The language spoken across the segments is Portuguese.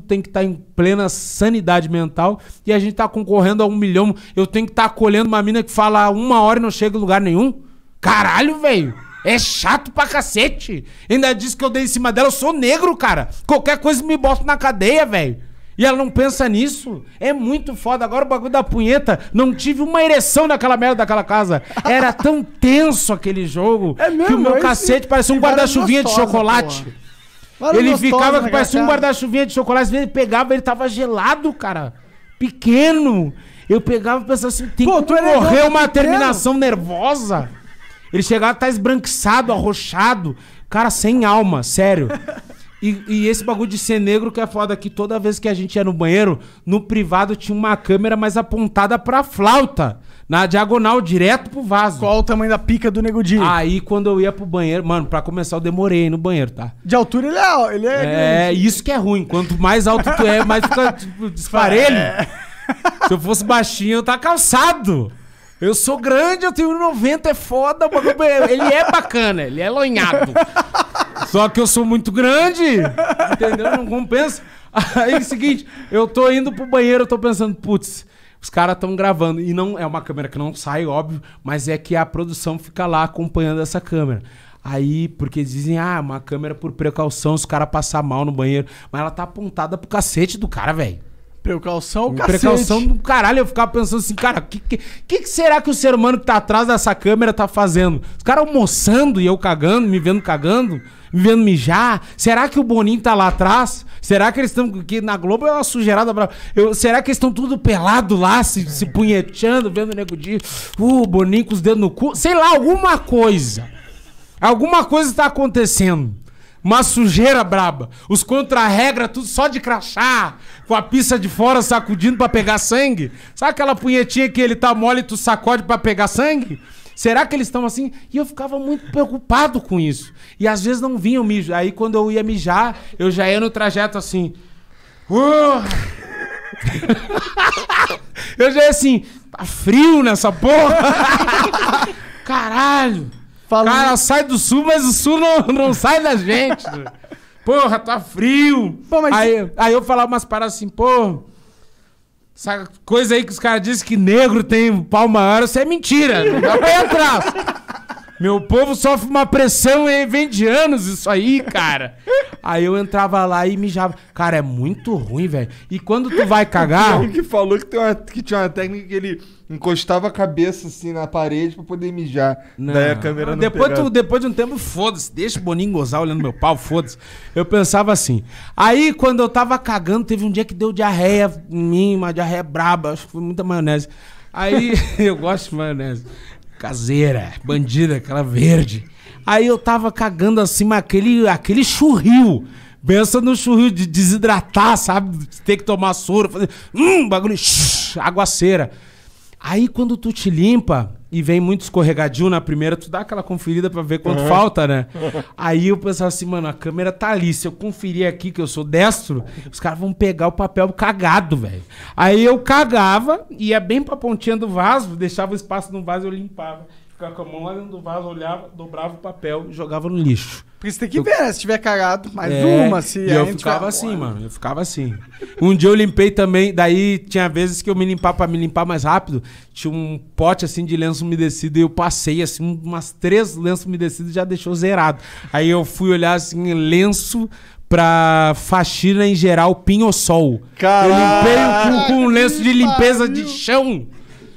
tem que estar tá em plena sanidade mental e a gente está concorrendo a um milhão. Eu tenho que estar tá acolhendo uma mina que fala uma hora e não chega em lugar nenhum. Caralho, velho! É chato pra cacete! Ainda disse que eu dei em cima dela, eu sou negro, cara! Qualquer coisa me bota na cadeia, velho! E ela não pensa nisso. É muito foda. Agora o bagulho da punheta. Não tive uma ereção naquela merda daquela casa. Era tão tenso aquele jogo. É mesmo, que o meu é cacete parecia um guarda-chuvinha de chocolate. Porra ele ficava né, que parecia um guarda-chuvinha de chocolate, ele pegava, ele tava gelado, cara. Pequeno. Eu pegava e pensava assim, tem Pô, como uma pequeno? terminação nervosa? Ele chegava, tá esbranquiçado, arrochado. Cara, sem alma, sério. E, e, esse bagulho de ser negro que é foda que toda vez que a gente ia no banheiro, no privado tinha uma câmera mais apontada pra flauta. Na diagonal, direto pro vaso. Qual o tamanho da pica do Nego Di? Aí quando eu ia pro banheiro, mano, pra começar eu demorei no banheiro, tá? De altura ele é. Ele é, é isso que é ruim. Quanto mais alto tu é, mais fica tipo, desfarelho. É. Se eu fosse baixinho, eu tá calçado. Eu sou grande, eu tenho 90, é foda. É, ele é bacana, ele é lonhado. Só que eu sou muito grande, entendeu? Não compensa. Aí é o seguinte, eu tô indo pro banheiro, eu tô pensando, putz, os caras estão gravando. E não é uma câmera que não sai, óbvio, mas é que a produção fica lá acompanhando essa câmera. Aí, porque dizem, ah, uma câmera por precaução, se o cara passar mal no banheiro. Mas ela tá apontada pro cacete do cara, velho. Precaução, cacete. Precaução do caralho. Eu ficava pensando assim, cara, o que, que, que, será que o ser humano que tá atrás dessa câmera tá fazendo? Os caras almoçando e eu cagando, me vendo cagando, me vendo mijar. Será que o Boninho tá lá atrás? Será que eles estão. Que na Globo é uma sujeirada pra. Eu, será que eles estão tudo pelado lá, se, se punhetando, vendo o nego de. Uh, Boninho com os dedos no cu. Sei lá, alguma coisa. Alguma coisa tá acontecendo uma sujeira braba. Os contra-regra, tudo só de crachá, com a pista de fora sacudindo para pegar sangue. Sabe aquela punhetinha que ele tá mole e tu sacode para pegar sangue? Será que eles estão assim? E eu ficava muito preocupado com isso. E às vezes não vinha o mijo. Aí quando eu ia mijar, eu já ia no trajeto assim. Uh! eu já ia assim, tá frio nessa porra! Caralho! Cara, sai do sul, mas o sul não, não sai da gente. Né? Porra, tá frio. Pô, mas... aí, aí eu falava umas paradas assim, pô. Essa coisa aí que os caras dizem que negro tem pau maior, isso é mentira. Não dá pra entrar. Meu povo sofre uma pressão e vem de anos isso aí, cara. Aí eu entrava lá e mijava. Cara, é muito ruim, velho. E quando tu vai cagar. O que falou que, tem uma, que tinha uma técnica que ele encostava a cabeça assim na parede pra poder mijar. Não. Daí a câmera não depois, tu, depois de um tempo, foda-se, deixa o Boninho gozar olhando meu pau, foda-se. Eu pensava assim. Aí quando eu tava cagando, teve um dia que deu diarreia em mim, uma diarreia braba, acho que foi muita maionese. Aí eu gosto de maionese caseira, bandida, aquela verde. Aí eu tava cagando assim, aquele, aquele churril. Pensa no churril de desidratar, sabe? Ter que tomar soro, fazer. Hum, bagulho. Shh, aguaceira. Aí quando tu te limpa e vem muito escorregadio na primeira, tu dá aquela conferida para ver quanto uhum. falta, né? Aí eu pensava assim, mano, a câmera tá ali. Se eu conferir aqui que eu sou destro, os caras vão pegar o papel cagado, velho. Aí eu cagava, ia bem pra pontinha do vaso, deixava o espaço no vaso eu limpava. Ficava com a mão lá dentro do vaso, olhava, dobrava o papel jogava no lixo. Porque você tem que ver, né? Se tiver cagado, mais é, uma, se e eu ficava assim, mano. Eu ficava assim. Um dia eu limpei também, daí tinha vezes que eu me limpava pra me limpar mais rápido. Tinha um pote assim de lenço umedecido e eu passei assim, umas três lenços umedecidos e já deixou zerado. Aí eu fui olhar assim, lenço pra faxina em geral, pinho sol. Eu limpei com um lenço de limpeza de chão.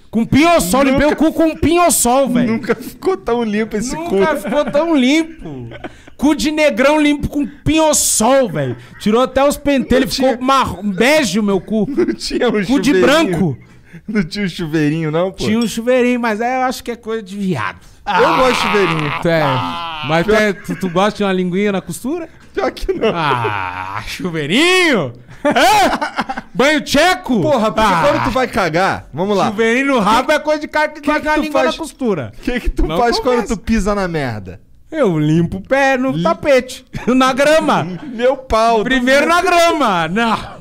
Com pinho-sol, limpei o cu com pinho-sol, velho. Nunca ficou tão limpo esse cu. Nunca ficou tão limpo. Cu de negrão limpo com pinho-sol, velho. Tirou até os pentelhos, ficou mar... bege o meu cu. Não tinha um Cu de branco. Não tinha um chuveirinho, não, pô? Tinha um chuveirinho, mas é eu acho que é coisa de viado. Eu gosto de chuveirinho. É. Ah. Mas tu, tu gosta de uma linguinha na costura? Pior que não. Ah, chuveirinho? Banho tcheco? Porra, porque Ah. quando tu vai cagar, vamos lá. Chuveirinho no rabo é coisa de cara que, gosta de uma língua faz? na costura. O que, que tu Não faz quando tu pisa na merda? Eu limpo o pé no tapete, na grama. Meu pau. Primeiro na grama. Não.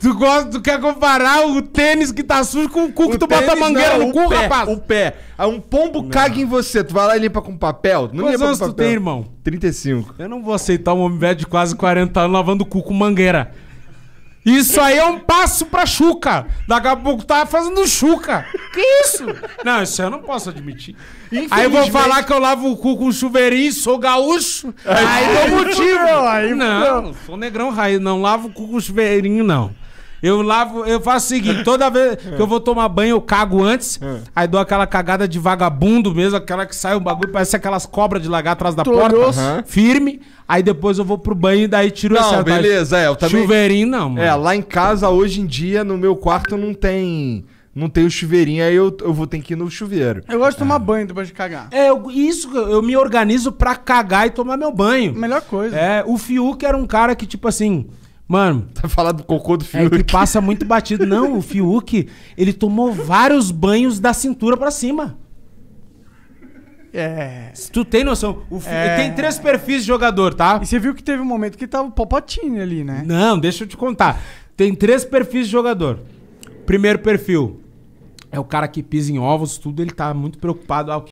Tu gosta, tu quer comparar o tênis que tá sujo com o cu o que tu bota a mangueira não, no cu, pé, rapaz? O pé. Ah, um pombo não. caga em você. Tu vai lá e limpa com papel? Não Quantos anos papel? tu tem, irmão? 35. Eu não vou aceitar um homem velho de quase 40 anos lavando o cu com mangueira. Isso aí é um passo pra chuca. Daqui a pouco tá fazendo chuca. Que isso? Não, isso eu não posso admitir. Aí eu vou falar que eu lavo o cu com chuveirinho, sou gaúcho. Aí, aí dou motivo. Não, não, sou negrão raiz. Não lavo o cu com chuveirinho, não. Eu lavo, eu faço o seguinte, toda vez que eu vou tomar banho, eu cago antes, é. aí dou aquela cagada de vagabundo mesmo, aquela que sai um bagulho, parece aquelas cobras de lagar atrás da porta, firme, aí depois eu vou pro banho e daí tiro essa... Não, beleza, é, eu também... Chuveirinho não, mano. É, lá em casa, hoje em dia, no meu quarto não tem não tem o chuveirinho, aí eu, eu vou ter que ir no chuveiro. Eu gosto de tomar é. banho depois de cagar. É, eu, isso, eu me organizo pra cagar e tomar meu banho. Melhor coisa. É, o Fiuk era um cara que, tipo assim, Mano. Tá falando do cocô do Fiuk. É que passa muito batido. Não, o Fiuk, ele tomou vários banhos da cintura para cima. É. Tu tem noção? O é. Tem três perfis de jogador, tá? E você viu que teve um momento que tava o Popatini ali, né? Não, deixa eu te contar. Tem três perfis de jogador. Primeiro perfil é o cara que pisa em ovos, tudo, ele tá muito preocupado. Ah,